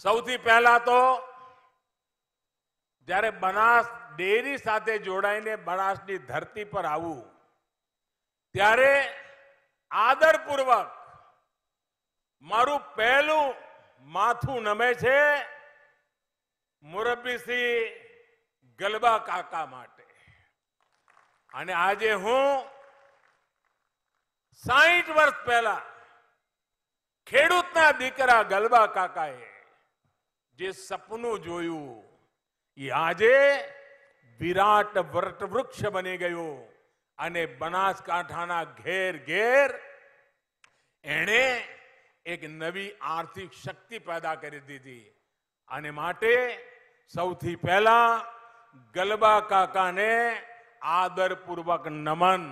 સૌથી પહેલા તો જ્યારે બનાસ ડેરી સાથે જોડાઈને બનાસની ધરતી પર આવવું ત્યારે આદરપૂર્વક મારું પહેલું માથું નમે છે મુરબ્બીસિંહ ગલબા કાકા માટે અને આજે હું સાહીઠ વર્ષ પહેલા ખેડૂતના દીકરા ગલબા કાકાએ જે સપનું જોયું એ આજે વિરાટ વટ વૃક્ષ બની ગયું અને બનાસકાંઠાના ઘેર ઘેર એણે એક નવી આર્થિક શક્તિ પેદા કરી દીધી અને માટે સૌથી પહેલા ગલબા કાકાને આદરપૂર્વક નમન